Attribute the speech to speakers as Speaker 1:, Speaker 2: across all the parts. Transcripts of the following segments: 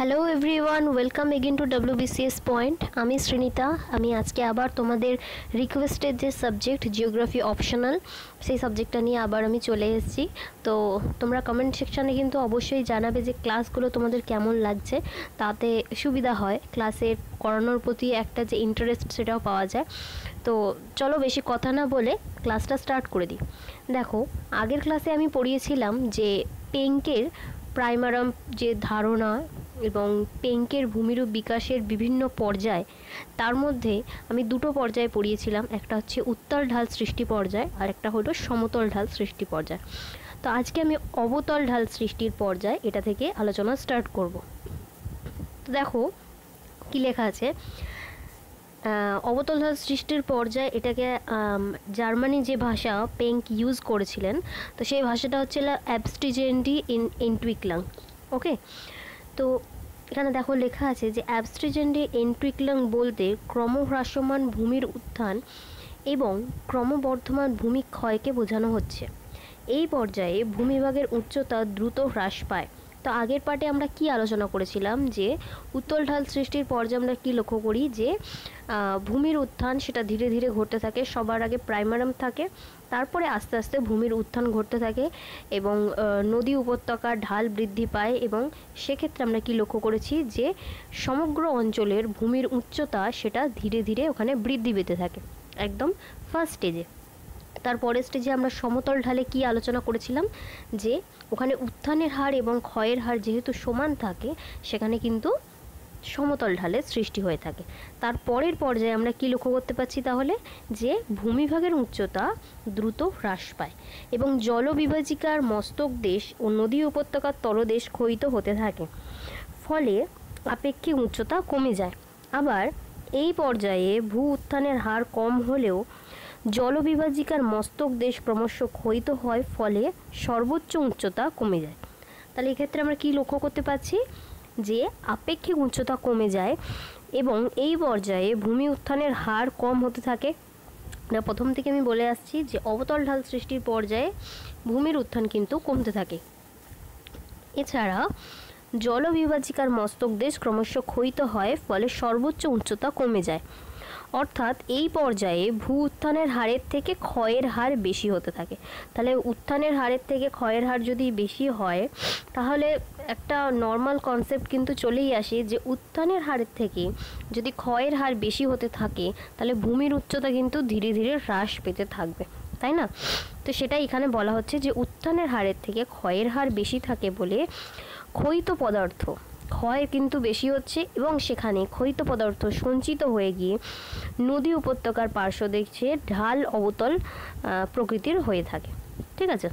Speaker 1: hello everyone welcome again to WBCS point আমি শ্রীনিতা আমি আজকে আবার তোমাদের রিকোয়েস্টের যে সাবজেক্ট জিওগ্রাফি অপশনাল সেই সাবজেক্টটা নিয়ে আবার আমি চলে এসেছি তো তোমরা কমেন্ট সেকশানে কিন্তু অবশ্যই জানাবে যে ক্লাসগুলো তোমাদের কেমন লাগছে তাতে সুবিধা হয় ক্লাসে করানোর প্রতি একটা যে ইন্টারেস্ট সেটাও পাওয়া যায় তো চলো বেশি কথা না বলে ক্লাসটা স্টার্ট করে দিই দেখো আগের ক্লাসে আমি পড়িয়েছিলাম যে পেঙ্কের প্রাইমারাম যে ধারণা এবং পেঙ্কের ভূমিরূপ বিকাশের বিভিন্ন পর্যায় তার মধ্যে আমি দুটো পর্যায়ে পড়িয়েছিলাম একটা হচ্ছে উত্তল ঢাল সৃষ্টি পর্যায় আর একটা হলো সমতল ঢাল সৃষ্টি পর্যায় তো আজকে আমি অবতল ঢাল সৃষ্টির পর্যায় এটা থেকে আলোচনা স্টার্ট করব তো দেখো কি লেখা আছে অবতল ঢাল সৃষ্টির পর্যায়ে এটাকে জার্মানি যে ভাষা পেঙ্ক ইউজ করেছিলেন তো সেই ভাষাটা হচ্ছে অ্যাবস্টিজেন্ডি ইন ইন্টুইকলাং ওকে তো এখানে দেখো লেখা আছে যে অ্যাবস্ট্রিজেন্ডে এন্ট্রিক্লং বলতে ক্রমহ্রাসমান ভূমির উত্থান এবং ক্রমবর্ধমান ভূমি ক্ষয়কে বোঝানো হচ্ছে এই পর্যায়ে ভূমিভাগের উচ্চতা দ্রুত হ্রাস পায় তো আগের পার্টে আমরা কি আলোচনা করেছিলাম যে উত্তল ঢাল সৃষ্টির যে আমরা কি লক্ষ্য করি যে ভূমির উত্থান সেটা ধীরে ধীরে ঘটতে থাকে সবার আগে প্রাইমারাম থাকে তারপরে আস্তে আস্তে ভূমির উত্থান ঘটতে থাকে এবং নদী উপত্যকার ঢাল বৃদ্ধি পায় এবং সেক্ষেত্রে আমরা কি লক্ষ্য করেছি যে সমগ্র অঞ্চলের ভূমির উচ্চতা সেটা ধীরে ধীরে ওখানে বৃদ্ধি পেতে থাকে একদম ফার্স্ট স্টেজে তার পরের স্টেজে আমরা সমতল ঢালে কি আলোচনা করেছিলাম যে ওখানে উত্থানের হার এবং ক্ষয়ের হার যেহেতু সমান থাকে সেখানে কিন্তু সমতল ঢালের সৃষ্টি হয়ে থাকে তার পরের পর্যায়ে আমরা কি লক্ষ্য করতে পারছি তাহলে যে ভূমিভাগের উচ্চতা দ্রুত হ্রাস পায় এবং জলবিভাজিকার মস্তক দেশ ও নদী উপত্যকার তলদেশ ক্ষয়িত হতে থাকে ফলে আপেক্ষিক উচ্চতা কমে যায় আবার এই পর্যায়ে ভূ উত্থানের হার কম হলেও জলবিভাজিকার মস্তক দেশ ক্রমশ ক্ষয়িত হয় ফলে সর্বোচ্চ উচ্চতা কমে যায় তাহলে এক্ষেত্রে আমরা কি লক্ষ্য করতে পারছি যে আপেক্ষিক উচ্চতা কমে যায় এবং এই পর্যায়ে ভূমি উত্থানের হার কম হতে থাকে না প্রথম থেকে আমি বলে আসছি যে অবতল ঢাল সৃষ্টির পর্যায়ে ভূমির উত্থান কিন্তু কমতে থাকে এছাড়া জলবিভাজিকার মস্তক দেশ ক্রমশ ক্ষয়িত হয় ফলে সর্বোচ্চ উচ্চতা কমে যায় অর্থাৎ এই পর্যায়ে ভূ উত্থানের হারের থেকে ক্ষয়ের হার বেশি হতে থাকে তাহলে উত্থানের হারের থেকে ক্ষয়ের হার যদি বেশি হয় তাহলে একটা নর্মাল কনসেপ্ট কিন্তু চলেই আসে যে উত্থানের হারের থেকে যদি ক্ষয়ের হার বেশি হতে থাকে তাহলে ভূমির উচ্চতা কিন্তু ধীরে ধীরে হ্রাস পেতে থাকবে তাই না তো সেটা এখানে বলা হচ্ছে যে উত্থানের হারের থেকে ক্ষয়ের হার বেশি থাকে বলে ক্ষয়িত পদার্থ ক্ষয় কিন্তু বেশি হচ্ছে এবং সেখানে ক্ষয়িত পদার্থ সঞ্চিত হয়ে গিয়ে নদী উপত্যকার পার্শ্ব দেখছে ঢাল অবতল প্রকৃতির হয়ে থাকে ঠিক আছে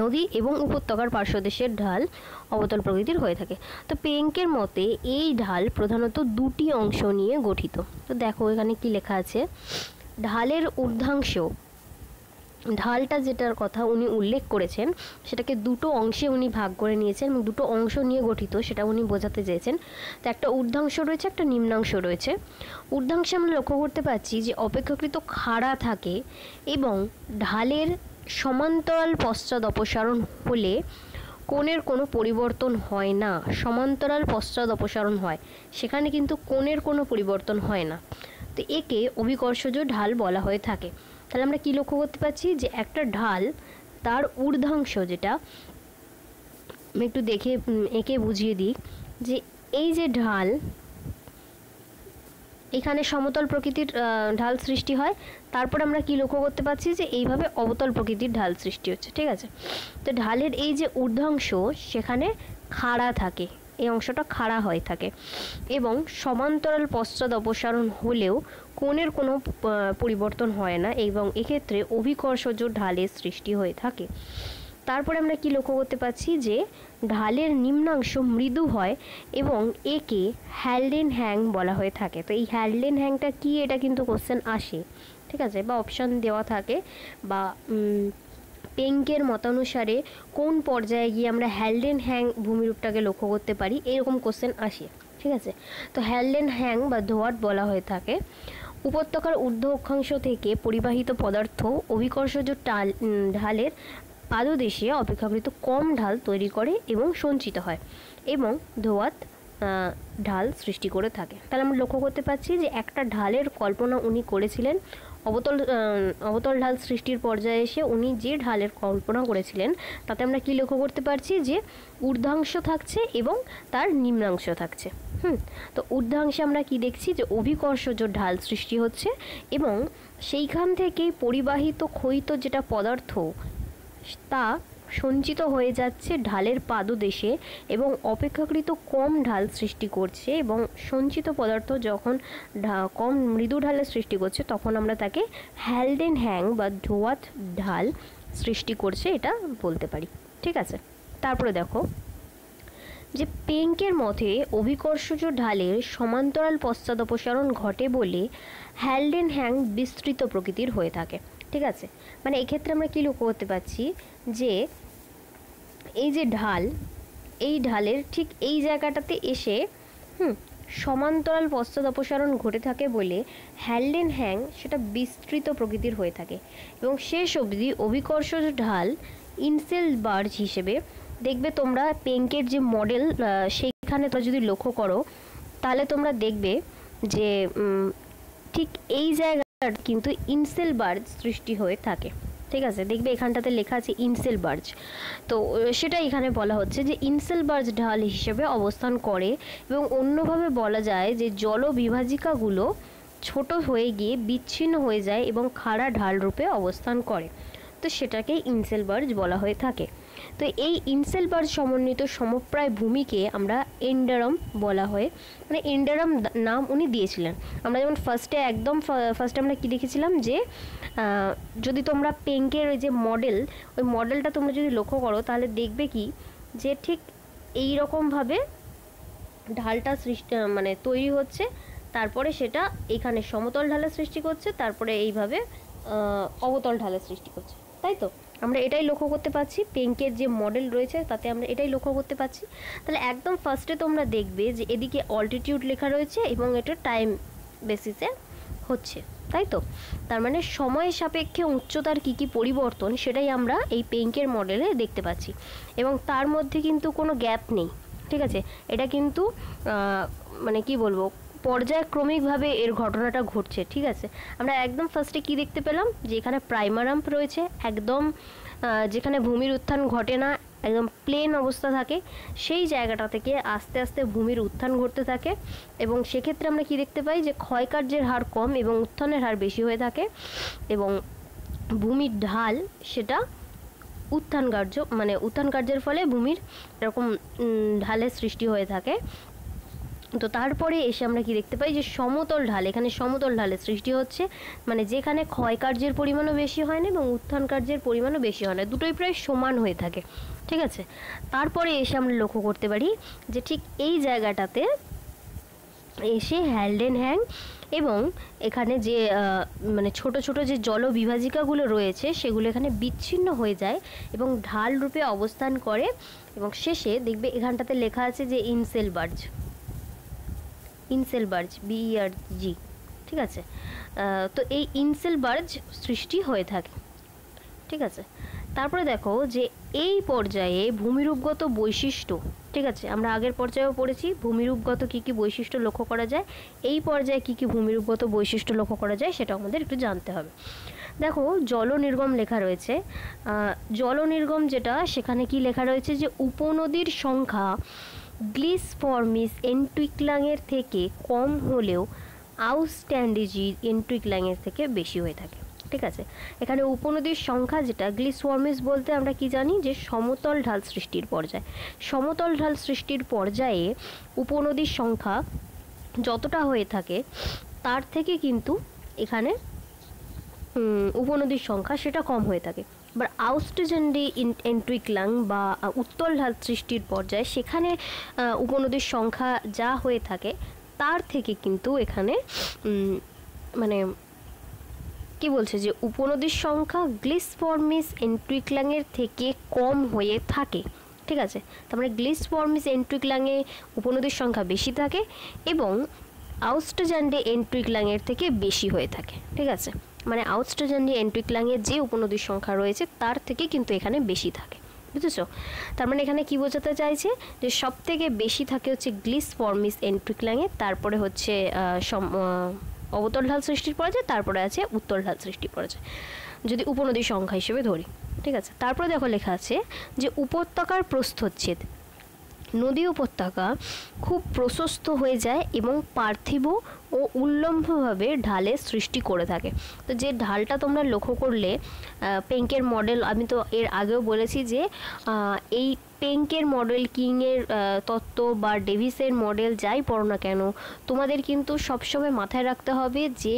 Speaker 1: নদী এবং উপত্যকার পার্শ্বদেশের ঢাল অবতল প্রকৃতির হয়ে থাকে তো পেঙ্কের মতে এই ঢাল প্রধানত দুটি অংশ নিয়ে গঠিত তো দেখো এখানে কি লেখা আছে ঢালের ঊর্ধ্বাংশ ঢালটা যেটার কথা উনি উল্লেখ করেছেন সেটাকে দুটো অংশে উনি ভাগ করে নিয়েছেন এবং দুটো অংশ নিয়ে গঠিত সেটা উনি বোঝাতে চেয়েছেন তো একটা ঊর্ধ্বাংশ রয়েছে একটা নিম্নাংশ রয়েছে ঊর্ধ্বাংশে আমরা লক্ষ্য করতে পারছি যে অপেক্ষাকৃত খাড়া থাকে এবং ঢালের সমান্তরাল পশ্চাদ অপসারণ হলে কোণের কোনো পরিবর্তন হয় না সমান্তরাল পশ্চাদ অপসারণ হয় সেখানে কিন্তু কোণের কোনো পরিবর্তন হয় না তো একে অভিকর্ষজ ঢাল বলা হয়ে থাকে তাহলে আমরা কি লক্ষ্য করতে পারছি যে একটা ঢাল তার ঊর্ধ্বাংশ যেটা আমি একটু দেখে এঁকে বুঝিয়ে দিই যে এই যে ঢাল এখানে সমতল প্রকৃতির ঢাল সৃষ্টি হয় তারপর আমরা কি লক্ষ্য করতে পারছি যে এইভাবে অবতল প্রকৃতির ঢাল সৃষ্টি হচ্ছে ঠিক আছে তো ঢালের এই যে ঊর্ধ্বাংশ সেখানে খাড়া থাকে এই অংশটা খাড়া হয়ে থাকে এবং সমান্তরাল পশ্চাদ অপসারণ হলেও কোণের কোনো পরিবর্তন হয় না এবং এক্ষেত্রে অভিকর্ষজ ঢালের সৃষ্টি হয়ে থাকে তারপরে আমরা কি লক্ষ্য করতে পারছি যে ঢালের নিম্নাংশ মৃদু হয় এবং একে হ্যালডেন হ্যাং বলা হয়ে থাকে তো এই হ্যালডেন হ্যাংটা কি এটা কিন্তু কোশ্চেন আসে ঠিক আছে বা অপশান দেওয়া থাকে বা পেঙ্কের মতানুসারে কোন পর্যায়ে গিয়ে আমরা হ্যালডেন হ্যাং ভূমিরূপটাকে লক্ষ্য করতে পারি এরকম কোশ্চেন আসে ঠিক আছে তো হ্যালডেন হ্যাং বা ধোয়াট বলা হয়ে থাকে উপত্যকার ঊর্ধ্ব অক্ষাংশ থেকে পরিবাহিত পদার্থ অভিকর্ষজ টাল ঢালের পাদদেশে অপেক্ষাকৃত কম ঢাল তৈরি করে এবং সঞ্চিত হয় এবং ধোয়াত ঢাল সৃষ্টি করে থাকে তাহলে আমরা লক্ষ্য করতে পারছি যে একটা ঢালের কল্পনা উনি করেছিলেন অবতল অবতল ঢাল সৃষ্টির পর্যায়ে এসে উনি যে ঢালের কল্পনা করেছিলেন তাতে আমরা কী লক্ষ্য করতে পারছি যে ঊর্ধ্বাংশ থাকছে এবং তার নিম্নাংশ থাকছে হুম তো ঊর্ধ্বাংশে আমরা কি দেখছি যে অভিকর্ষজ ঢাল সৃষ্টি হচ্ছে এবং সেইখান থেকে পরিবাহিত ক্ষয়িত যেটা পদার্থ তা সঞ্চিত হয়ে যাচ্ছে ঢালের পাদদেশে এবং অপেক্ষাকৃত কম ঢাল সৃষ্টি করছে এবং সঞ্চিত পদার্থ যখন কম মৃদু ঢালের সৃষ্টি করছে তখন আমরা তাকে হ্যালডেন হ্যাং বা ধোয়াত ঢাল সৃষ্টি করছে এটা বলতে পারি ঠিক আছে তারপরে দেখো যে পেঙ্কের মতে অভিকর্ষজ ঢালের সমান্তরাল অপসারণ ঘটে বলে হ্যালডেন হ্যাং বিস্তৃত প্রকৃতির হয়ে থাকে ঠিক আছে মানে এক্ষেত্রে আমরা কী লক্ষ্য করতে পারছি যে এই যে ঢাল এই ঢালের ঠিক এই জায়গাটাতে এসে হুম সমান্তরাল পশ্চাদ অপসারণ ঘটে থাকে বলে হ্যান্ড হ্যাং সেটা বিস্তৃত প্রকৃতির হয়ে থাকে এবং শেষ অবধি অভিকর্ষ ঢাল ইনসেল বার্জ হিসেবে দেখবে তোমরা পেঙ্কের যে মডেল সেইখানে তো যদি লক্ষ্য করো তাহলে তোমরা দেখবে যে ঠিক এই জায়গাটার কিন্তু ইনসেল বার্জ সৃষ্টি হয়ে থাকে ঠিক আছে দেখবে এখানটাতে লেখা আছে ইনসেল বার্জ তো সেটা এখানে বলা হচ্ছে যে ইনসেল বার্জ ঢাল হিসেবে অবস্থান করে এবং অন্যভাবে বলা যায় যে জলবিভাজিকাগুলো ছোট হয়ে গিয়ে বিচ্ছিন্ন হয়ে যায় এবং খাড়া ঢাল রূপে অবস্থান করে তো সেটাকে ইনসেল বার্জ বলা হয়ে থাকে তো এই ইনসেলবার সমন্বিত সমপ্রায় ভূমিকে আমরা এন্ডারম বলা হয় মানে এন্ডারম নাম উনি দিয়েছিলেন আমরা যেমন ফার্স্টে একদম ফার্স্টে আমরা কি দেখেছিলাম যে যদি তোমরা পেঙ্কের ওই যে মডেল ওই মডেলটা তোমরা যদি লক্ষ্য করো তাহলে দেখবে কি যে ঠিক এই রকমভাবে ঢালটা সৃষ্টি মানে তৈরি হচ্ছে তারপরে সেটা এখানে সমতল ঢালের সৃষ্টি করছে তারপরে এইভাবে অবতল ঢালের সৃষ্টি করছে তাই তো আমরা এটাই লক্ষ্য করতে পারছি পেঙ্কের যে মডেল রয়েছে তাতে আমরা এটাই লক্ষ্য করতে পারছি তাহলে একদম ফার্স্টে তোমরা দেখবে যে এদিকে অল্টিটিউড লেখা রয়েছে এবং এটা টাইম বেসিসে হচ্ছে তাই তো তার মানে সময়ের সাপেক্ষে উচ্চতার কি কি পরিবর্তন সেটাই আমরা এই পেঙ্কের মডেলে দেখতে পাচ্ছি এবং তার মধ্যে কিন্তু কোনো গ্যাপ নেই ঠিক আছে এটা কিন্তু মানে কি বলবো পর্যায়ক্রমিকভাবে এর ঘটনাটা ঘটছে ঠিক আছে আমরা একদম ফার্স্টে কি দেখতে পেলাম যে এখানে প্রাইমারাম্প রয়েছে একদম যেখানে ভূমির উত্থান ঘটে না একদম প্লেন অবস্থা থাকে সেই জায়গাটা থেকে আস্তে আস্তে ভূমির উত্থান ঘটতে থাকে এবং সেক্ষেত্রে আমরা কি দেখতে পাই যে ক্ষয়কার্যের হার কম এবং উত্থানের হার বেশি হয়ে থাকে এবং ভূমির ঢাল সেটা উত্থান কার্য মানে উত্থান কার্যের ফলে ভূমির এরকম ঢালের সৃষ্টি হয়ে থাকে তো তারপরে এসে আমরা কি দেখতে পাই যে সমতল ঢাল এখানে সমতল ঢালের সৃষ্টি হচ্ছে মানে যেখানে ক্ষয় কার্যের পরিমাণও বেশি হয় না এবং উত্থান কার্যের পরিমাণও বেশি হয় না দুটোই প্রায় সমান হয়ে থাকে ঠিক আছে তারপরে এসে আমরা লক্ষ্য করতে পারি যে ঠিক এই জায়গাটাতে এসে হ্যালডেন হ্যাং এবং এখানে যে মানে ছোট ছোট যে জল বিভাজিকাগুলো রয়েছে সেগুলো এখানে বিচ্ছিন্ন হয়ে যায় এবং ঢাল রূপে অবস্থান করে এবং শেষে দেখবে এখানটাতে লেখা আছে যে inselberg inselberg B E R G ঠিক আছে তো এই ইনসেল বার্জ সৃষ্টি হয়ে থাকে ঠিক আছে তারপরে দেখো যে এই পর্যায়ে ভূমিরূপগত বৈশিষ্ট্য ঠিক আছে আমরা আগের পর্যায়েও পড়েছি ভূমিরূপগত কী কী বৈশিষ্ট্য লক্ষ্য করা যায় এই পর্যায়ে কী কী ভূমিরূপগত বৈশিষ্ট্য লক্ষ্য করা যায় সেটা আমাদের একটু জানতে হবে দেখো জল নির্গম লেখা রয়েছে জল নির্গম যেটা সেখানে কি লেখা রয়েছে যে উপনদীর সংখ্যা গ্লিসফর্মিস এন্টুইক্লাংয়ের থেকে কম হলেও আউস্ট্যান্ডিজি এন্টুইক্লাংয়ের থেকে বেশি হয়ে থাকে ঠিক আছে এখানে উপনদীর সংখ্যা যেটা গ্লিসফর্মিস বলতে আমরা কি জানি যে সমতল ঢাল সৃষ্টির পর্যায়ে সমতল ঢাল সৃষ্টির পর্যায়ে উপনদীর সংখ্যা যতটা হয়ে থাকে তার থেকে কিন্তু এখানে উপনদীর সংখ্যা সেটা কম হয়ে থাকে এবার আউস্টেজেন্ডি এন্ট্রিকলাং বা উত্তল ঢাল সৃষ্টির পর্যায়ে সেখানে উপনদীর সংখ্যা যা হয়ে থাকে তার থেকে কিন্তু এখানে মানে কি বলছে যে উপনদীর সংখ্যা গ্লিসফর্মিস এন্ট্রিকলাংয়ের থেকে কম হয়ে থাকে ঠিক আছে তার মানে গ্লিসফর্মিস এন্ট্রিকলাংয়ে উপনদীর সংখ্যা বেশি থাকে এবং আউস্টজান্ডে এন্ট্রিকলাংয়ের থেকে বেশি হয়ে থাকে ঠিক আছে মানে আউটস্টেশন যে এন্ট্রিক্লাংয়ের যে উপনদীর সংখ্যা রয়েছে তার থেকে কিন্তু এখানে বেশি থাকে বুঝেছ তার মানে এখানে কি বোঝাতে চাইছে যে সব থেকে বেশি থাকে হচ্ছে গ্লিস ফর্মিস লাঙে তারপরে হচ্ছে অবতল ঢাল সৃষ্টির পরাজয় তারপরে আছে উত্তর ঢাল সৃষ্টির যায় যদি উপনদীর সংখ্যা হিসেবে ধরি ঠিক আছে তারপরে দেখো লেখা আছে যে উপত্যকার প্রস্থচ্ছেদ নদী উপত্যকা খুব প্রশস্ত হয়ে যায় এবং পার্থিব ও উল্লম্বভাবে ঢালের সৃষ্টি করে থাকে তো যে ঢালটা তোমরা লক্ষ্য করলে পেঙ্কের মডেল আমি তো এর আগেও বলেছি যে এই পেঙ্কের মডেল কিংয়ের তত্ত্ব বা ডেভিসের মডেল যাই পড়ো না কেন তোমাদের কিন্তু সবসময় মাথায় রাখতে হবে যে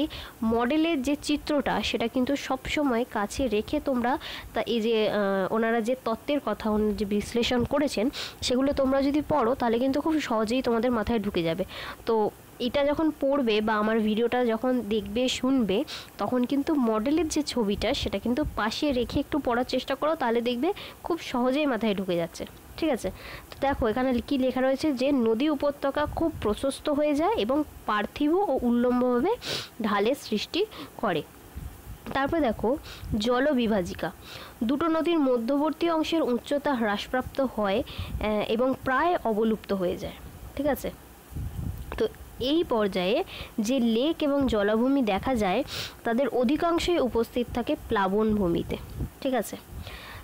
Speaker 1: মডেলের যে চিত্রটা সেটা কিন্তু সবসময় কাছে রেখে তোমরা তা এই যে ওনারা যে তত্ত্বের কথা যে বিশ্লেষণ করেছেন সেগুলো তোমরা যদি পড়ো তাহলে কিন্তু খুব সহজেই তোমাদের মাথায় ঢুকে যাবে তো এটা যখন পড়বে বা আমার ভিডিওটা যখন দেখবে শুনবে তখন কিন্তু মডেলের যে ছবিটা সেটা কিন্তু পাশে রেখে একটু পড়ার চেষ্টা করো তাহলে দেখবে খুব সহজেই মাথায় ঢুকে যাচ্ছে ঠিক আছে তো দেখো এখানে কী লেখা রয়েছে যে নদী উপত্যকা খুব প্রশস্ত হয়ে যায় এবং পার্থিব ও উল্লম্বভাবে ঢালের সৃষ্টি করে তারপরে দেখো জলবিভাজিকা দুটো নদীর মধ্যবর্তী অংশের উচ্চতা হ্রাসপ্রাপ্ত হয় এবং প্রায় অবলুপ্ত হয়ে যায় ঠিক আছে এই পর্যায়ে যে লেক এবং জলাভূমি দেখা যায় তাদের অধিকাংশই উপস্থিত থাকে প্লাবন ভূমিতে ঠিক আছে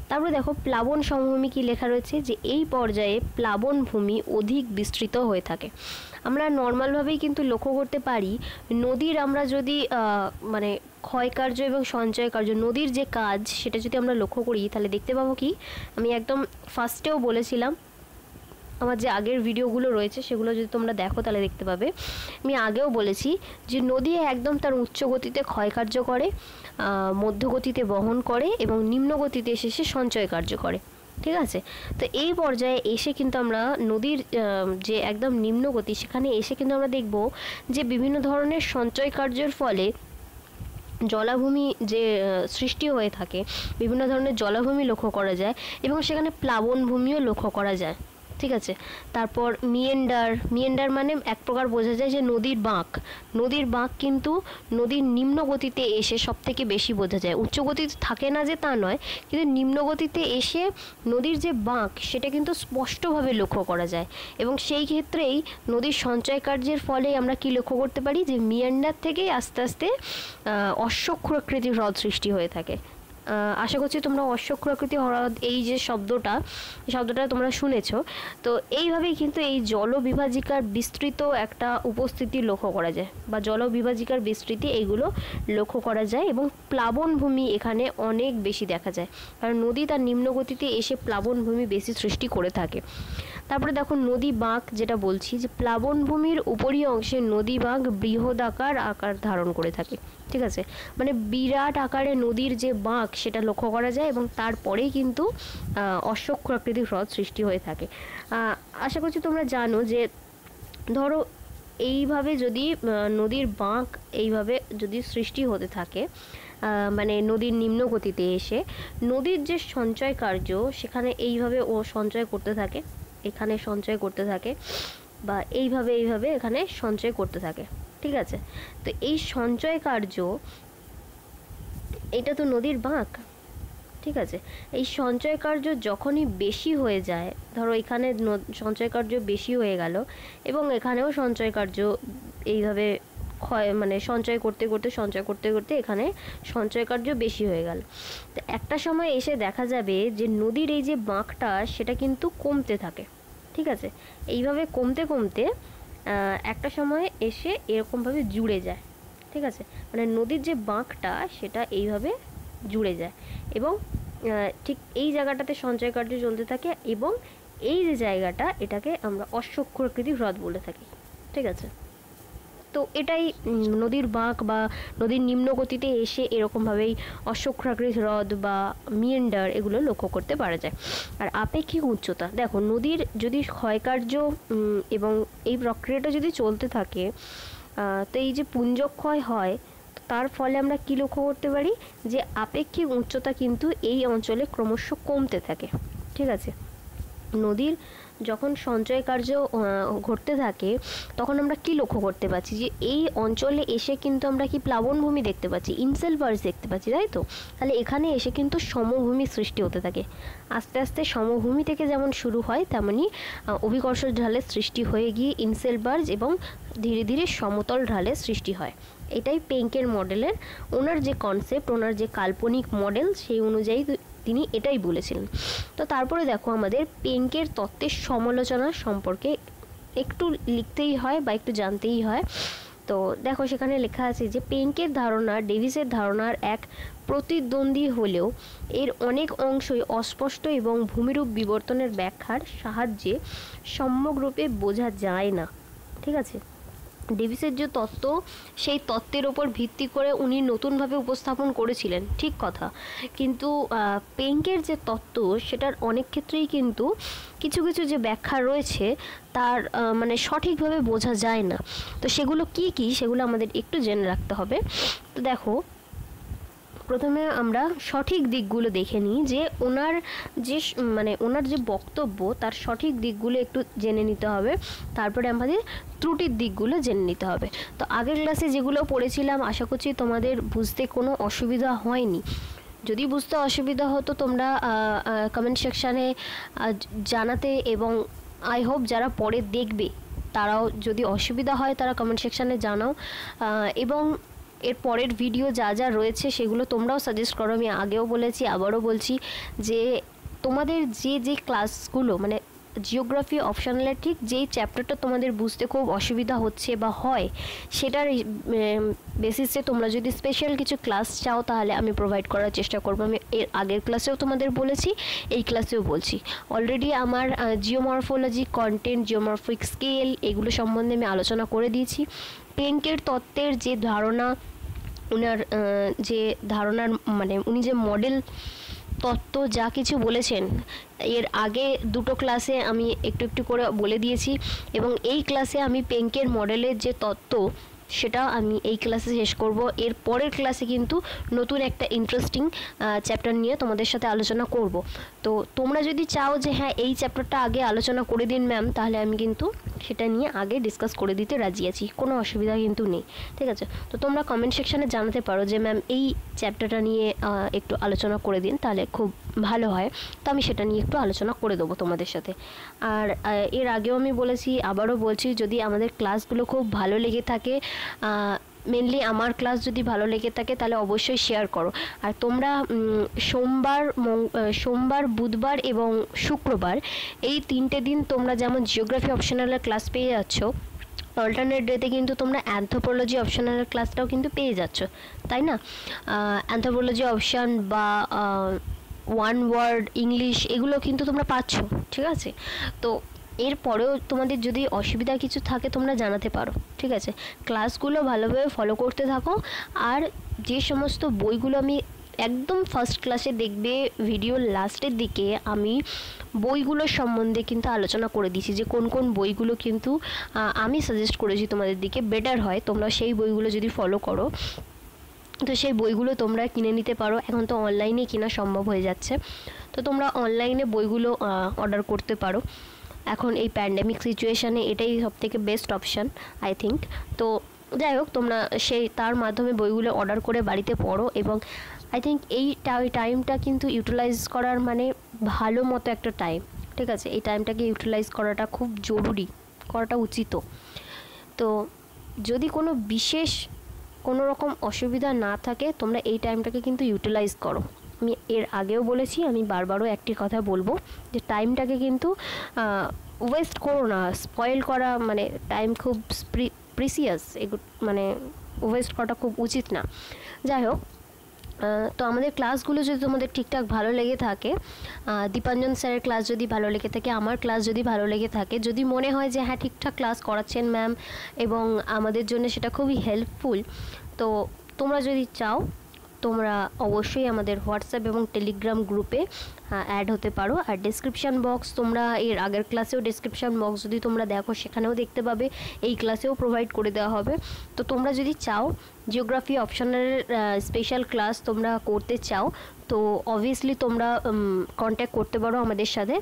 Speaker 1: তারপরে দেখো প্লাবন সমভূমি কি লেখা রয়েছে যে এই পর্যায়ে প্লাবন ভূমি অধিক বিস্তৃত হয়ে থাকে আমরা নর্মালভাবেই কিন্তু লক্ষ্য করতে পারি নদীর আমরা যদি মানে ক্ষয়কার্য এবং সঞ্চয় কার্য নদীর যে কাজ সেটা যদি আমরা লক্ষ্য করি তাহলে দেখতে পাবো কি আমি একদম ফার্স্টেও বলেছিলাম আমার যে আগের ভিডিওগুলো রয়েছে সেগুলো যদি তোমরা দেখো তাহলে দেখতে পাবে আমি আগেও বলেছি যে নদী একদম তার উচ্চ গতিতে ক্ষয়কার্য করে মধ্যগতিতে বহন করে এবং নিম্ন গতিতে এসে সে সঞ্চয় কার্য করে ঠিক আছে তো এই পর্যায়ে এসে কিন্তু আমরা নদীর যে একদম নিম্ন গতি সেখানে এসে কিন্তু আমরা দেখব যে বিভিন্ন ধরনের সঞ্চয় কার্যের ফলে জলাভূমি যে সৃষ্টি হয়ে থাকে বিভিন্ন ধরনের জলাভূমি লক্ষ্য করা যায় এবং সেখানে প্লাবন ভূমিও লক্ষ্য করা যায় ঠিক আছে তারপর মিয়েন্ডার মিয়েন্ডার মানে এক প্রকার বোঝা যায় যে নদীর বাঁক নদীর বাঁক কিন্তু নদীর নিম্ন গতিতে এসে সব থেকে বেশি বোঝা যায় উচ্চ গতিতে থাকে না যে তা নয় কিন্তু নিম্ন গতিতে এসে নদীর যে বাঁক সেটা কিন্তু স্পষ্টভাবে লক্ষ্য করা যায় এবং সেই ক্ষেত্রেই নদীর সঞ্চয় কার্যের ফলে আমরা কি লক্ষ্য করতে পারি যে মিয়েন্ডার থেকেই আস্তে আস্তে অশ্বক্ষুরাকৃতির হ্রদ সৃষ্টি হয়ে থাকে আশা করছি তোমরা অশ্বক্ষুরাকৃতি হ্রদ এই যে শব্দটা শব্দটা তোমরা শুনেছ তো এইভাবেই কিন্তু এই জলবিভাজিকার বিস্তৃত একটা উপস্থিতি লক্ষ্য করা যায় বা জলবিভাজিকার বিস্তৃতি এইগুলো লক্ষ্য করা যায় এবং প্লাবনভূমি এখানে অনেক বেশি দেখা যায় কারণ নদী তার নিম্নগতিতে এসে প্লাবনভূমি বেশি সৃষ্টি করে থাকে তারপরে দেখো নদী বাঁক যেটা বলছি যে প্লাবনভূমির উপরই অংশে নদী বাঁক বৃহদাকার আকার ধারণ করে থাকে ঠিক আছে মানে বিরাট আকারে নদীর যে বাঁক সেটা লক্ষ্য করা যায় এবং তারপরেই কিন্তু অসক্ষ আকৃতির হ্রদ সৃষ্টি হয়ে থাকে আশা করছি তোমরা জানো যে ধরো এইভাবে যদি নদীর বাঁক এইভাবে যদি সৃষ্টি হতে থাকে মানে নদীর নিম্নগতিতে এসে নদীর যে সঞ্চয় কার্য সেখানে এইভাবে ও সঞ্চয় করতে থাকে এখানে সঞ্চয় করতে থাকে বা এইভাবে এইভাবে এখানে সঞ্চয় করতে থাকে ঠিক আছে তো এই সঞ্চয় কার্য এটা তো নদীর বাঁক ঠিক আছে এই সঞ্চয় কার্য যখনই বেশি হয়ে যায় ধরো এখানে সঞ্চয় কার্য বেশি হয়ে গেল এবং এখানেও সঞ্চয় কার্য এইভাবে ক্ষয় মানে সঞ্চয় করতে করতে সঞ্চয় করতে করতে এখানে সঞ্চয় কার্য বেশি হয়ে গেল তো একটা সময় এসে দেখা যাবে যে নদীর এই যে বাঁকটা সেটা কিন্তু কমতে থাকে ঠিক আছে এইভাবে কমতে কমতে একটা সময়ে এসে এরকমভাবে জুড়ে যায় ঠিক আছে মানে নদীর যে বাঁকটা সেটা এইভাবে জুড়ে যায় এবং ঠিক এই জায়গাটাতে সঞ্চয় কার্য চলতে থাকে এবং এই যে জায়গাটা এটাকে আমরা অশ্বক্ষরকৃতি হ্রদ বলে থাকি ঠিক আছে তো এটাই নদীর বাঁক বা নদীর নিম্নগতিতে এসে এরকমভাবেই অশ্বক্ষাগ্রী হ্রদ বা মিয়েন্ডার এগুলো লক্ষ্য করতে পারা যায় আর আপেক্ষিক উচ্চতা দেখো নদীর যদি ক্ষয়কার্য এবং এই প্রক্রিয়াটা যদি চলতে থাকে তো এই যে পুঞ্জক্ষয় হয় তার ফলে আমরা কী লক্ষ্য করতে পারি যে আপেক্ষিক উচ্চতা কিন্তু এই অঞ্চলে ক্রমশ কমতে থাকে ঠিক আছে নদীর যখন সঞ্চয় কার্য ঘটতে থাকে তখন আমরা কি লক্ষ্য করতে পারছি যে এই অঞ্চলে এসে কিন্তু আমরা কি প্লাবনভূমি দেখতে পাচ্ছি ইনসেলভার্স দেখতে পাচ্ছি তাই তো তাহলে এখানে এসে কিন্তু সমভূমি সৃষ্টি হতে থাকে আস্তে আস্তে সমভূমি থেকে যেমন শুরু হয় তেমনি অভিকর্ষ ঢালের সৃষ্টি হয়ে গিয়ে ইনসেলভার্স এবং ধীরে ধীরে সমতল ঢালের সৃষ্টি হয় এটাই পেঙ্কের মডেলের ওনার যে কনসেপ্ট ওনার যে কাল্পনিক মডেল সেই অনুযায়ী তিনি এটাই বলেছিলেন তো তারপরে দেখো আমাদের পেঙ্কের তত্ত্বের সমালোচনা সম্পর্কে একটু লিখতেই হয় বা একটু জানতেই হয় তো দেখো সেখানে লেখা আছে যে পেঙ্কের ধারণা ডেভিসের ধারণার এক প্রতিদ্বন্দ্বী হলেও এর অনেক অংশই অস্পষ্ট এবং ভূমিরূপ বিবর্তনের ব্যাখ্যার সাহায্যে সম্যকরূপে বোঝা যায় না ঠিক আছে ডেভিসের যে তত্ত্ব সেই তত্ত্বের ওপর ভিত্তি করে উনি নতুনভাবে উপস্থাপন করেছিলেন ঠিক কথা কিন্তু পেঙ্কের যে তত্ত্ব সেটার অনেক ক্ষেত্রেই কিন্তু কিছু কিছু যে ব্যাখ্যা রয়েছে তার মানে সঠিকভাবে বোঝা যায় না তো সেগুলো কি কি সেগুলো আমাদের একটু জেনে রাখতে হবে তো দেখো প্রথমে আমরা সঠিক দিকগুলো দেখে নিই যে ওনার যে মানে ওনার যে বক্তব্য তার সঠিক দিকগুলো একটু জেনে নিতে হবে তারপরে আমাদের ত্রুটির দিকগুলো জেনে নিতে হবে তো আগের ক্লাসে যেগুলো পড়েছিলাম আশা করছি তোমাদের বুঝতে কোনো অসুবিধা হয়নি যদি বুঝতে অসুবিধা হতো তোমরা কমেন্ট সেকশানে জানাতে এবং আই হোপ যারা পরে দেখবে তারাও যদি অসুবিধা হয় তারা কমেন্ট সেকশানে জানাও এবং এর পরের ভিডিও যা যা রয়েছে সেগুলো তোমরাও সাজেস্ট করো আমি আগেও বলেছি আবারও বলছি যে তোমাদের যে যে ক্লাসগুলো মানে জিওগ্রাফি অপশানালে ঠিক যেই চ্যাপ্টারটা তোমাদের বুঝতে খুব অসুবিধা হচ্ছে বা হয় সেটার বেসিসে তোমরা যদি স্পেশাল কিছু ক্লাস চাও তাহলে আমি প্রোভাইড করার চেষ্টা করবো আমি এর আগের ক্লাসেও তোমাদের বলেছি এই ক্লাসেও বলছি অলরেডি আমার জিওমরফোলজি কন্টেন্ট জিওমরফিক স্কেল এগুলো সম্বন্ধে আমি আলোচনা করে দিয়েছি পেঙ্কের তত্ত্বের যে ধারণা ওনার যে ধারণার মানে উনি যে মডেল তত্ত্ব যা কিছু বলেছেন এর আগে দুটো ক্লাসে আমি একটু একটু করে বলে দিয়েছি এবং এই ক্লাসে আমি পেঙ্কের মডেলের যে তত্ত্ব সেটা আমি এই ক্লাসে শেষ করব এর পরের ক্লাসে কিন্তু নতুন একটা ইন্টারেস্টিং চ্যাপ্টার নিয়ে তোমাদের সাথে আলোচনা করব তো তোমরা যদি চাও যে হ্যাঁ এই চ্যাপ্টারটা আগে আলোচনা করে দিন ম্যাম তাহলে আমি কিন্তু সেটা নিয়ে আগে ডিসকাস করে দিতে রাজি আছি কোনো অসুবিধা কিন্তু নেই ঠিক আছে তো তোমরা কমেন্ট সেকশানে জানাতে পারো যে ম্যাম এই চ্যাপ্টারটা নিয়ে একটু আলোচনা করে দিন তাহলে খুব ভালো হয় তো আমি সেটা নিয়ে একটু আলোচনা করে দেবো তোমাদের সাথে আর এর আগেও আমি বলেছি আবারও বলছি যদি আমাদের ক্লাসগুলো খুব ভালো লেগে থাকে মেনলি আমার ক্লাস যদি ভালো লেগে থাকে তাহলে অবশ্যই শেয়ার করো আর তোমরা সোমবার সোমবার বুধবার এবং শুক্রবার এই তিনটে দিন তোমরা যেমন জিওগ্রাফি অপশনালের ক্লাস পেয়ে যাচ্ছ অল্টারনেট ডেতে কিন্তু তোমরা অ্যান্থ্রোপোলজি অপশনালের ক্লাসটাও কিন্তু পেয়ে যাচ্ছ তাই না অ্যান্থ্রোপোলজি অপশান বা ওয়ান ওয়ার্ড ইংলিশ এগুলো কিন্তু তোমরা পাচ্ছ ঠিক আছে তো এরপরেও তোমাদের যদি অসুবিধা কিছু থাকে তোমরা জানাতে পারো ঠিক আছে ক্লাসগুলো ভালোভাবে ফলো করতে থাকো আর যে সমস্ত বইগুলো আমি একদম ফার্স্ট ক্লাসে দেখবে ভিডিও লাস্টের দিকে আমি বইগুলো সম্বন্ধে কিন্তু আলোচনা করে দিয়েছি যে কোন কোন বইগুলো কিন্তু আমি সাজেস্ট করেছি তোমাদের দিকে বেটার হয় তোমরা সেই বইগুলো যদি ফলো করো তো সেই বইগুলো তোমরা কিনে নিতে পারো এখন তো অনলাইনে কেনা সম্ভব হয়ে যাচ্ছে তো তোমরা অনলাইনে বইগুলো অর্ডার করতে পারো এখন এই প্যান্ডেমিক সিচুয়েশানে এটাই সবথেকে বেস্ট অপশান আই থিঙ্ক তো যাই হোক তোমরা সেই তার মাধ্যমে বইগুলো অর্ডার করে বাড়িতে পড়ো এবং আই থিঙ্ক এই টাইমটা কিন্তু ইউটিলাইজ করার মানে ভালো মতো একটা টাইম ঠিক আছে এই টাইমটাকে ইউটিলাইজ করাটা খুব জরুরি করাটা উচিত তো যদি কোনো বিশেষ কোনো রকম অসুবিধা না থাকে তোমরা এই টাইমটাকে কিন্তু ইউটিলাইজ করো আমি এর আগেও বলেছি আমি বারবারও একটি কথা বলবো যে টাইমটাকে কিন্তু ওয়েস্ট করো না স্পয়েল করা মানে টাইম খুব প্রিসিয়াস এগু মানে ওয়েস্ট করাটা খুব উচিত না যাই হোক তো আমাদের ক্লাসগুলো যদি তোমাদের ঠিকঠাক ভালো লেগে থাকে দীপাঞ্জন স্যারের ক্লাস যদি ভালো লেগে থাকে আমার ক্লাস যদি ভালো লেগে থাকে যদি মনে হয় যে হ্যাঁ ঠিকঠাক ক্লাস করাচ্ছেন ম্যাম এবং আমাদের জন্য সেটা খুবই হেল্পফুল তো তোমরা যদি চাও তোমরা অবশ্যই আমাদের হোয়াটসঅ্যাপ এবং টেলিগ্রাম গ্রুপে অ্যাড হতে পারো আর ডিসক্রিপশান বক্স তোমরা এর আগের ক্লাসেও ডিসক্রিপশান বক্স যদি তোমরা দেখো সেখানেও দেখতে পাবে এই ক্লাসেও প্রোভাইড করে দেওয়া হবে তো তোমরা যদি চাও জিওগ্রাফি অপশনের স্পেশাল ক্লাস তোমরা করতে চাও তো অবভিয়াসলি তোমরা কন্ট্যাক্ট করতে পারো আমাদের সাথে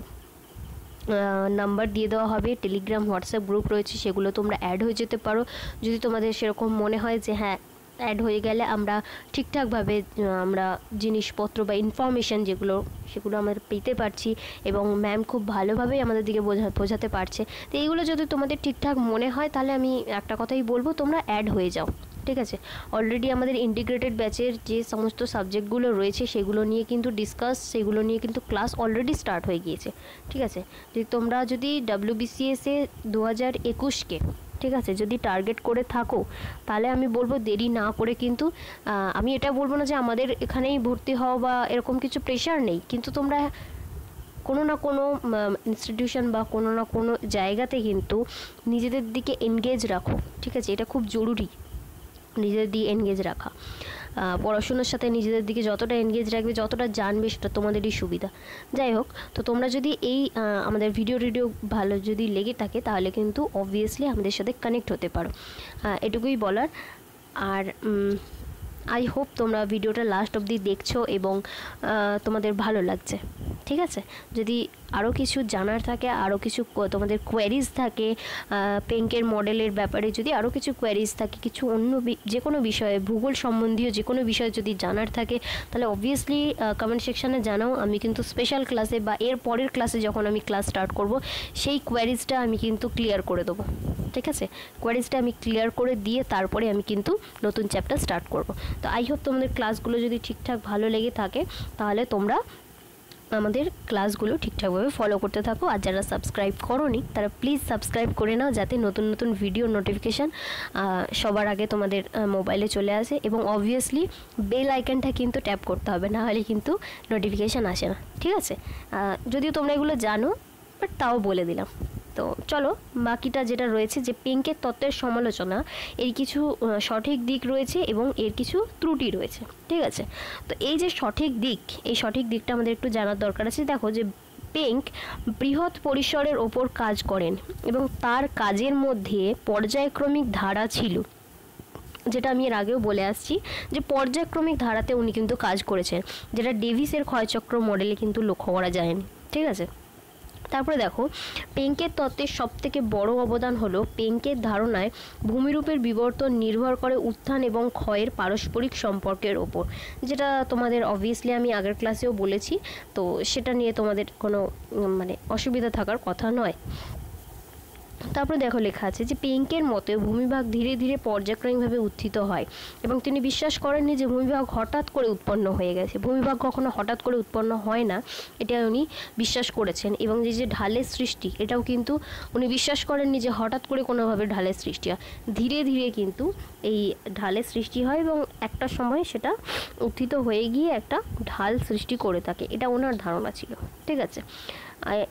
Speaker 1: নাম্বার দিয়ে দেওয়া হবে টেলিগ্রাম হোয়াটসঅ্যাপ গ্রুপ রয়েছে সেগুলো তোমরা অ্যাড হয়ে যেতে পারো যদি তোমাদের সেরকম মনে হয় যে হ্যাঁ অ্যাড হয়ে গেলে আমরা ঠিকঠাকভাবে আমরা জিনিসপত্র বা ইনফরমেশান যেগুলো সেগুলো আমরা পেতে পারছি এবং ম্যাম খুব ভালোভাবেই আমাদের দিকে বোঝা বোঝাতে পারছে তো এইগুলো যদি তোমাদের ঠিকঠাক মনে হয় তাহলে আমি একটা কথাই বলবো তোমরা অ্যাড হয়ে যাও ঠিক আছে অলরেডি আমাদের ইন্টিগ্রেটেড ব্যাচের যে সমস্ত সাবজেক্টগুলো রয়েছে সেগুলো নিয়ে কিন্তু ডিসকাস সেগুলো নিয়ে কিন্তু ক্লাস অলরেডি স্টার্ট হয়ে গিয়েছে ঠিক আছে যদি তোমরা যদি ডাব্লিউবিসিএসে দু হাজার একুশকে ঠিক আছে যদি টার্গেট করে থাকো তাহলে আমি বলবো দেরি না করে কিন্তু আমি এটা বলবো না যে আমাদের এখানেই ভর্তি হও বা এরকম কিছু প্রেশার নেই কিন্তু তোমরা কোনো না কোনো ইনস্টিটিউশন বা কোনো না কোনো জায়গাতে কিন্তু নিজেদের দিকে এনগেজ রাখো ঠিক আছে এটা খুব জরুরি নিজেদের দিয়ে এনগেজ রাখা পড়াশোনার সাথে নিজেদের দিকে যতটা এনগেজ রাখবে যতটা জানবে সেটা তোমাদেরই সুবিধা যাই হোক তো তোমরা যদি এই আমাদের ভিডিও টিডিও ভালো যদি লেগে থাকে তাহলে কিন্তু অবভিয়াসলি আমাদের সাথে কানেক্ট হতে পারো এটুকুই বলার আর আই হোপ তোমরা ভিডিওটা লাস্ট অবধি দেখছো এবং তোমাদের ভালো লাগছে ঠিক আছে যদি আরও কিছু জানার থাকে আরও কিছু তোমাদের কোয়ারিজ থাকে পেঙ্কের মডেলের ব্যাপারে যদি আরও কিছু কোয়ারিজ থাকে কিছু অন্য যে কোনো বিষয়ে ভূগোল সম্বন্ধীয় যে কোনো বিষয়ে যদি জানার থাকে তাহলে অবভিয়াসলি কমেন্ট সেকশানে জানাও আমি কিন্তু স্পেশাল ক্লাসে বা এর পরের ক্লাসে যখন আমি ক্লাস স্টার্ট করব সেই কোয়ারিজটা আমি কিন্তু ক্লিয়ার করে দেবো ঠিক আছে কোয়ারিজটা আমি ক্লিয়ার করে দিয়ে তারপরে আমি কিন্তু নতুন চ্যাপ্টার স্টার্ট করব তো আই হোপ তোমাদের ক্লাসগুলো যদি ঠিকঠাক ভালো লেগে থাকে তাহলে তোমরা আমাদের ক্লাসগুলো ঠিকঠাকভাবে ফলো করতে থাকো আর যারা সাবস্ক্রাইব করনি তারা প্লিজ সাবস্ক্রাইব করে নাও যাতে নতুন নতুন ভিডিও নোটিফিকেশান সবার আগে তোমাদের মোবাইলে চলে আসে এবং অবভিয়াসলি বেল আইকনটা কিন্তু ট্যাপ করতে হবে না হলে কিন্তু নোটিফিকেশান আসে না ঠিক আছে যদিও তোমরা এগুলো জানো বাট তাও বলে দিলাম তো চলো বাকিটা যেটা রয়েছে যে পিঙ্কের তত্ত্বের সমালোচনা এর কিছু সঠিক দিক রয়েছে এবং এর কিছু ত্রুটি রয়েছে ঠিক আছে তো এই যে সঠিক দিক এই সঠিক দিকটা আমাদের একটু জানার দরকার আছে দেখো যে পেঙ্ক বৃহৎ পরিসরের ওপর কাজ করেন এবং তার কাজের মধ্যে পর্যায়ক্রমিক ধারা ছিল যেটা আমি এর আগেও বলে আসছি যে পর্যায়ক্রমিক ধারাতে উনি কিন্তু কাজ করেছেন যেটা ডেভিসের ক্ষয়চক্র মডেলে কিন্তু লক্ষ্য করা যায়নি ঠিক আছে তারপরে দেখো পেঙ্কের তত্ত্বের সবথেকে বড় অবদান হলো পেঙ্কের ধারণায় ভূমিরূপের বিবর্তন নির্ভর করে উত্থান এবং ক্ষয়ের পারস্পরিক সম্পর্কের ওপর যেটা তোমাদের অবভিয়াসলি আমি আগের ক্লাসেও বলেছি তো সেটা নিয়ে তোমাদের কোনো মানে অসুবিধা থাকার কথা নয় তারপরে দেখো লেখা আছে যে পেঙ্কের মতে ভূমিভাগ ধীরে ধীরে পর্যায়ক্রমিকভাবে উত্থিত হয় এবং তিনি বিশ্বাস করেননি যে ভূমিভাগ হঠাৎ করে উৎপন্ন হয়ে গেছে ভূমিভাগ কখনো হঠাৎ করে উৎপন্ন হয় না এটা উনি বিশ্বাস করেছেন এবং যে যে ঢালের সৃষ্টি এটাও কিন্তু উনি বিশ্বাস করেননি যে হঠাৎ করে কোনোভাবে ঢালের সৃষ্টি হয় ধীরে ধীরে কিন্তু এই ঢালের সৃষ্টি হয় এবং একটা সময় সেটা উত্থিত হয়ে গিয়ে একটা ঢাল সৃষ্টি করে থাকে এটা ওনার ধারণা ছিল ঠিক আছে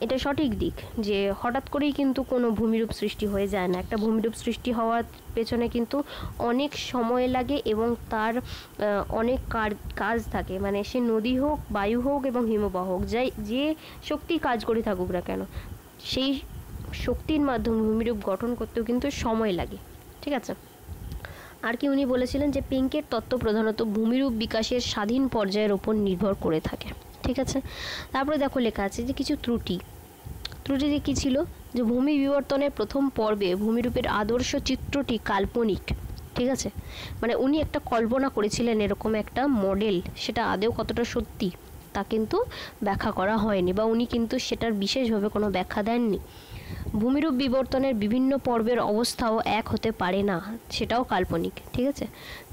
Speaker 1: এটা সঠিক দিক যে হঠাৎ করেই কিন্তু কোনো ভূমিরূপ সৃষ্টি হয়ে যায় না একটা ভূমিরূপ সৃষ্টি হওয়ার পেছনে কিন্তু অনেক সময় লাগে এবং তার অনেক কাজ থাকে মানে সে নদী হোক বায়ু হোক এবং হিমবাহ হোক যাই যে শক্তি কাজ করে থাকুক না কেন সেই শক্তির মাধ্যমে ভূমিরূপ গঠন করতেও কিন্তু সময় লাগে ঠিক আছে আর কি উনি বলেছিলেন যে পিঙ্কের তত্ত্ব প্রধানত ভূমিরূপ বিকাশের স্বাধীন পর্যায়ের ওপর নির্ভর করে থাকে ঠিক আছে তারপরে দেখো লেখা আছে যে কিছু ত্রুটি যে কী ছিল যে ভূমি বিবর্তনের প্রথম পর্বে ভূমিরূপের আদর্শ চিত্রটি কাল্পনিক ঠিক আছে মানে উনি একটা কল্পনা করেছিলেন এরকম একটা মডেল সেটা আদেও কতটা সত্যি তা কিন্তু ব্যাখ্যা করা হয়নি বা উনি কিন্তু সেটার বিশেষভাবে কোনো ব্যাখ্যা দেননি ভূমিরূপ বিবর্তনের বিভিন্ন পর্বের অবস্থাও এক হতে পারে না সেটাও কাল্পনিক ঠিক আছে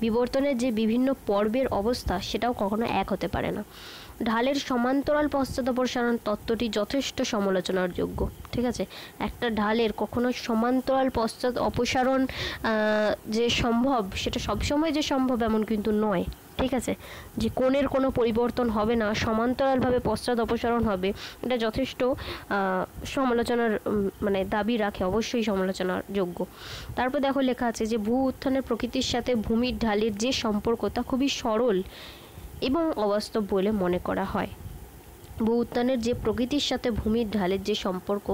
Speaker 1: বিবর্তনের যে বিভিন্ন পর্বের অবস্থা সেটাও কখনো এক হতে পারে না ঢালের সমান্তরাল পশ্চাদপসারণ তত্ত্বটি যথেষ্ট সমালোচনার যোগ্য ঠিক আছে একটা ঢালের কখনো সমান্তরাল পশ্চাৎ অপসারণ যে সম্ভব সেটা সবসময় যে সম্ভব এমন কিন্তু নয় ঠিক আছে যে কোণের কোনো পরিবর্তন হবে না সমান্তরালভাবে পশ্চাৎ অপসারণ হবে এটা যথেষ্ট সমালোচনার মানে দাবি রাখে অবশ্যই সমালোচনার যোগ্য তারপর দেখো লেখা আছে যে ভূ উত্থানের প্রকৃতির সাথে ভূমির ঢালের যে সম্পর্ক তা খুবই সরল এবং অবাস্তব বলে মনে করা হয় ভূ উত্থানের যে প্রকৃতির সাথে ভূমির ঢালের যে সম্পর্ক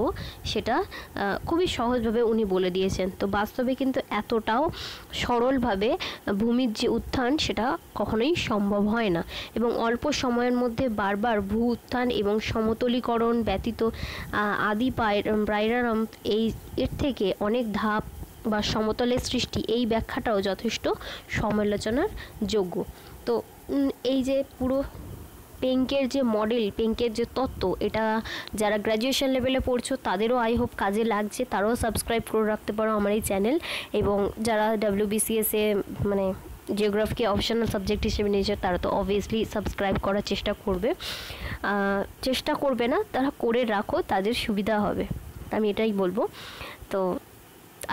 Speaker 1: সেটা খুবই সহজভাবে উনি বলে দিয়েছেন তো বাস্তবে কিন্তু এতটাও সরলভাবে ভূমির যে উত্থান সেটা কখনোই সম্ভব হয় না এবং অল্প সময়ের মধ্যে বারবার ভূ উত্থান এবং সমতলীকরণ ব্যতীত আদি ব্রাইরারাম এই এর থেকে অনেক ধাপ বা সমতলের সৃষ্টি এই ব্যাখ্যাটাও যথেষ্ট সমালোচনার যোগ্য তো এই যে পুরো পেঙ্কের যে মডেল পেঙ্কের যে তত্ত্ব এটা যারা গ্র্যাজুয়েশন লেভেলে পড়ছো তাদেরও আই হোপ কাজে লাগছে তারাও সাবস্ক্রাইব করে রাখতে পারো আমার এই চ্যানেল এবং যারা ডাব্লিউবিসিএসে মানে জিওগ্রাফিকে অপশনাল সাবজেক্ট হিসেবে নিয়েছে তারা তো অবভিয়াসলি সাবস্ক্রাইব করার চেষ্টা করবে চেষ্টা করবে না তারা করে রাখো তাদের সুবিধা হবে আমি এটাই বলবো তো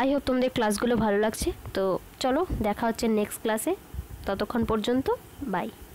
Speaker 1: আই হোপ তোমাদের ক্লাসগুলো ভালো লাগছে তো চলো দেখা হচ্ছে নেক্সট ক্লাসে ততক্ষণ পর্যন্ত বাই